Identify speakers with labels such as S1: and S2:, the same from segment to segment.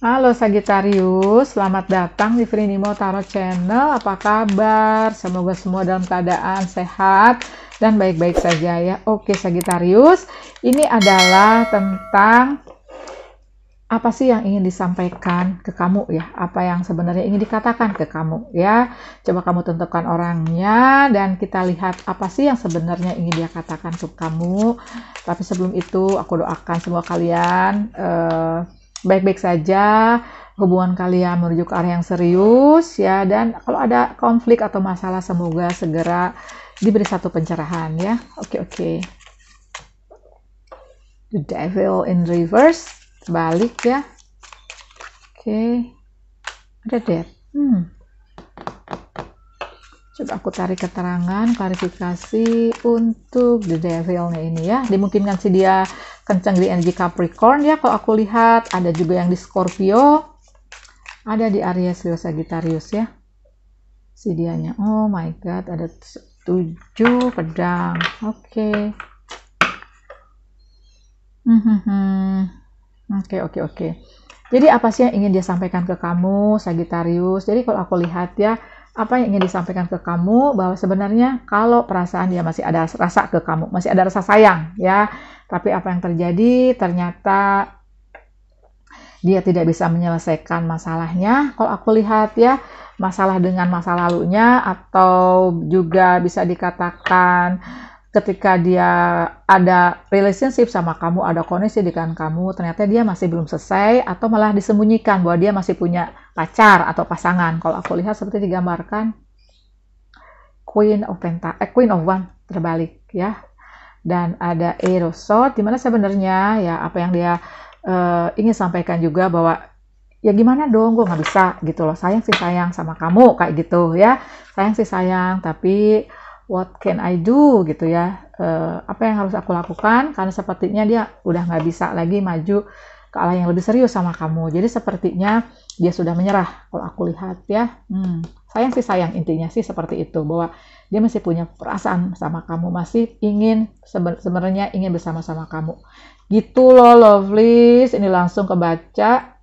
S1: Halo Sagittarius, selamat datang di Frinimo Tarot Channel. Apa kabar? Semoga semua dalam keadaan sehat dan baik-baik saja ya. Oke Sagittarius, ini adalah tentang apa sih yang ingin disampaikan ke kamu ya? Apa yang sebenarnya ingin dikatakan ke kamu ya? Coba kamu tentukan orangnya dan kita lihat apa sih yang sebenarnya ingin dia katakan ke kamu. Tapi sebelum itu aku doakan semua kalian Uh, baik-baik saja, hubungan kalian menuju ke arah yang serius ya dan kalau ada konflik atau masalah semoga segera diberi satu pencerahan ya. Oke okay, oke. Okay. The devil in reverse balik ya. Oke. Okay. Ada dead. Hmm. Coba aku tarik keterangan klarifikasi untuk the devilnya ini ya. Dimungkinkan si dia kencang di energi Capricorn ya kalau aku lihat ada juga yang di Scorpio ada di Aries Leo Sagittarius ya si dianya oh my god ada tujuh pedang oke okay. Hmm, hmm, hmm. oke oke oke jadi apa sih yang ingin dia sampaikan ke kamu Sagittarius jadi kalau aku lihat ya apa yang ingin disampaikan ke kamu bahwa sebenarnya kalau perasaan dia masih ada rasa ke kamu, masih ada rasa sayang ya, tapi apa yang terjadi? Ternyata dia tidak bisa menyelesaikan masalahnya. Kalau aku lihat ya, masalah dengan masa lalunya atau juga bisa dikatakan ketika dia ada relationship sama kamu, ada koneksi dengan kamu, ternyata dia masih belum selesai atau malah disembunyikan bahwa dia masih punya pacar atau pasangan. Kalau aku lihat seperti digambarkan Queen of Penta, eh, Queen of One terbalik ya dan ada aerosol dimana sebenarnya ya apa yang dia uh, ingin sampaikan juga bahwa ya gimana dong gue nggak bisa gitu loh sayang sih sayang sama kamu kayak gitu ya sayang sih sayang tapi what can I do gitu ya uh, apa yang harus aku lakukan karena sepertinya dia udah nggak bisa lagi maju ke arah yang lebih serius sama kamu jadi sepertinya dia sudah menyerah kalau aku lihat ya hmm sayang sih sayang intinya sih seperti itu bahwa dia masih punya perasaan sama kamu masih ingin sebenarnya ingin bersama-sama kamu gitu loh lovelies ini langsung kebaca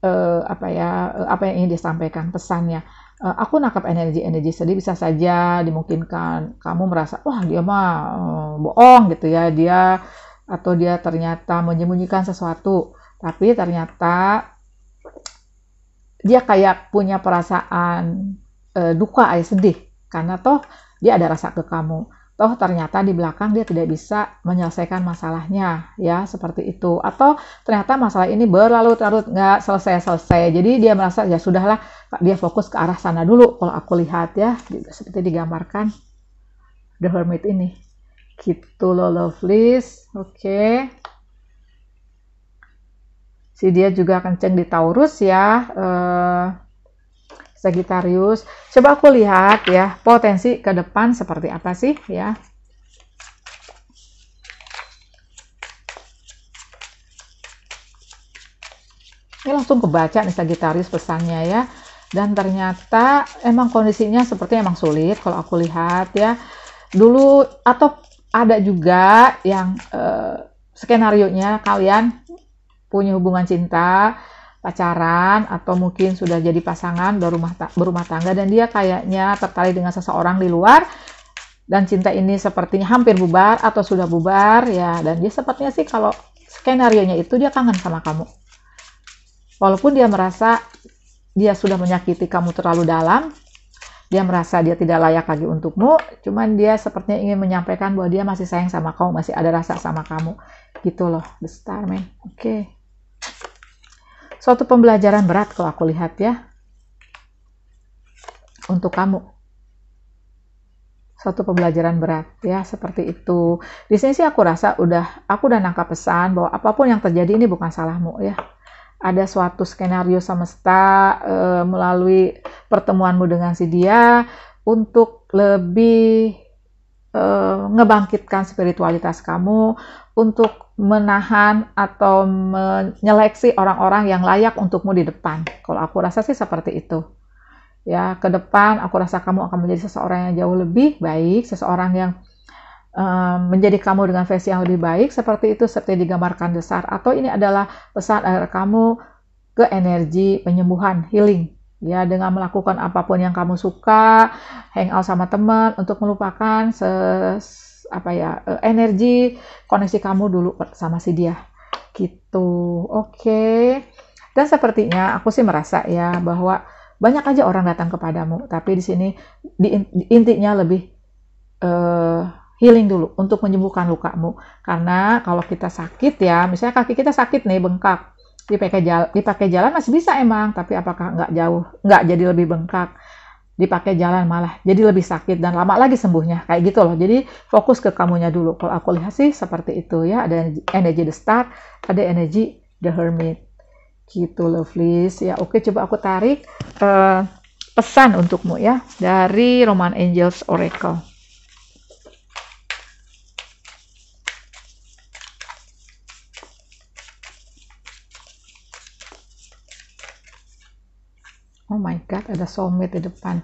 S1: uh, apa ya uh, apa yang ingin disampaikan pesannya uh, aku nangkap energi-energi sedih bisa saja dimungkinkan kamu merasa wah dia mah uh, bohong gitu ya dia atau dia ternyata menyembunyikan sesuatu tapi ternyata dia kayak punya perasaan e, duka ya sedih karena toh dia ada rasa ke kamu toh ternyata di belakang dia tidak bisa menyelesaikan masalahnya ya seperti itu atau ternyata masalah ini berlarut-larut nggak selesai-selesai jadi dia merasa ya sudahlah dia fokus ke arah sana dulu kalau aku lihat ya gitu. seperti digambarkan the hermit ini gitu loh lovelies oke okay si dia juga kenceng di Taurus ya eh, Sagittarius coba aku lihat ya potensi ke depan seperti apa sih ya ini langsung kebaca nih Sagittarius pesannya ya dan ternyata emang kondisinya seperti emang sulit kalau aku lihat ya dulu atau ada juga yang eh, skenario nya kalian punya hubungan cinta, pacaran atau mungkin sudah jadi pasangan berumah ta berumah tangga dan dia kayaknya tertarik dengan seseorang di luar dan cinta ini sepertinya hampir bubar atau sudah bubar ya dan dia sepertinya sih kalau skenario nya itu dia kangen sama kamu walaupun dia merasa dia sudah menyakiti kamu terlalu dalam dia merasa dia tidak layak lagi untukmu cuman dia sepertinya ingin menyampaikan bahwa dia masih sayang sama kamu masih ada rasa sama kamu gitu loh the star oke okay suatu pembelajaran berat kalau aku lihat ya untuk kamu suatu pembelajaran berat ya seperti itu di sini sih aku rasa udah aku udah nangkap pesan bahwa apapun yang terjadi ini bukan salahmu ya ada suatu skenario semesta e, melalui pertemuanmu dengan si dia untuk lebih e, ngebangkitkan spiritualitas kamu untuk menahan atau menyeleksi orang-orang yang layak untukmu di depan. Kalau aku rasa sih seperti itu. Ya, ke depan aku rasa kamu akan menjadi seseorang yang jauh lebih baik, seseorang yang eh, menjadi kamu dengan versi yang lebih baik seperti itu seperti digambarkan besar atau ini adalah pesan agar kamu ke energi penyembuhan healing ya dengan melakukan apapun yang kamu suka hangout sama teman untuk melupakan se apa ya eh, energi koneksi kamu dulu sama si dia gitu oke okay. dan sepertinya aku sih merasa ya bahwa banyak aja orang datang kepadamu tapi di sini di, di intinya lebih uh, healing dulu untuk menyembuhkan lukamu karena kalau kita sakit ya misalnya kaki kita sakit nih bengkak dipakai jalan dipakai jalan masih bisa emang tapi apakah nggak jauh nggak jadi lebih bengkak dipakai jalan malah jadi lebih sakit dan lama lagi sembuhnya kayak gitu loh jadi fokus ke kamunya dulu kalau aku lihat sih seperti itu ya ada energi the star ada energi the hermit gitu lovelies ya oke coba aku tarik uh, pesan untukmu ya dari Roman Angels Oracle oh my god ada soulmate di depan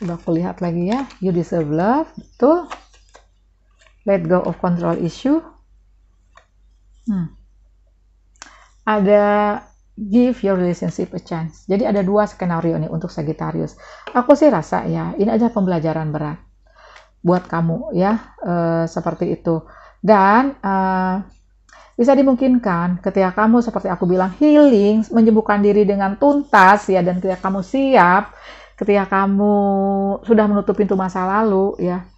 S1: coba aku lihat lagi ya you deserve love betul let go of control issue hmm. ada give your relationship a chance. Jadi ada dua skenario nih untuk Sagittarius. Aku sih rasa ya, ini aja pembelajaran berat buat kamu ya, e, seperti itu. Dan e, bisa dimungkinkan ketika kamu seperti aku bilang healing, menyembuhkan diri dengan tuntas ya dan ketika kamu siap, ketika kamu sudah menutup pintu masa lalu ya.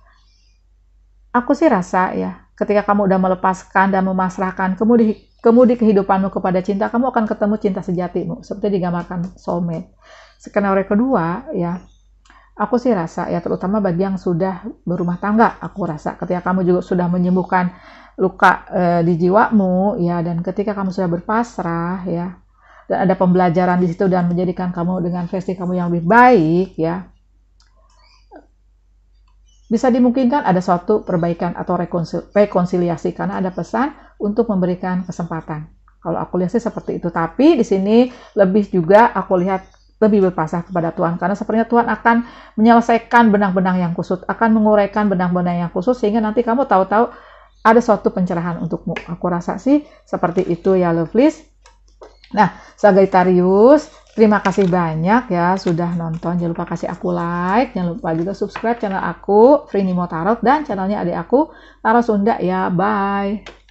S1: Aku sih rasa ya, ketika kamu udah melepaskan dan memasrahkan kemudi kemudi kehidupanmu kepada cinta, kamu akan ketemu cinta sejatimu seperti digambarkan soulmate. Skenario kedua ya, aku sih rasa ya terutama bagi yang sudah berumah tangga aku rasa ketika kamu juga sudah menyembuhkan luka e, di jiwamu ya dan ketika kamu sudah berpasrah ya dan ada pembelajaran di situ dan menjadikan kamu dengan versi kamu yang lebih baik ya bisa dimungkinkan ada suatu perbaikan atau rekonsil rekonsiliasi karena ada pesan untuk memberikan kesempatan. Kalau aku lihat sih seperti itu, tapi di sini lebih juga aku lihat lebih berpasrah kepada Tuhan karena sepertinya Tuhan akan menyelesaikan benang-benang yang kusut, akan menguraikan benang-benang yang kusut sehingga nanti kamu tahu-tahu ada suatu pencerahan untukmu. Aku rasa sih seperti itu ya Lovelies. Nah, Sagittarius, terima kasih banyak ya sudah nonton. Jangan lupa kasih aku like, jangan lupa juga subscribe channel aku, Frini Motarot dan channelnya adik aku, Tarot Sunda ya. Bye!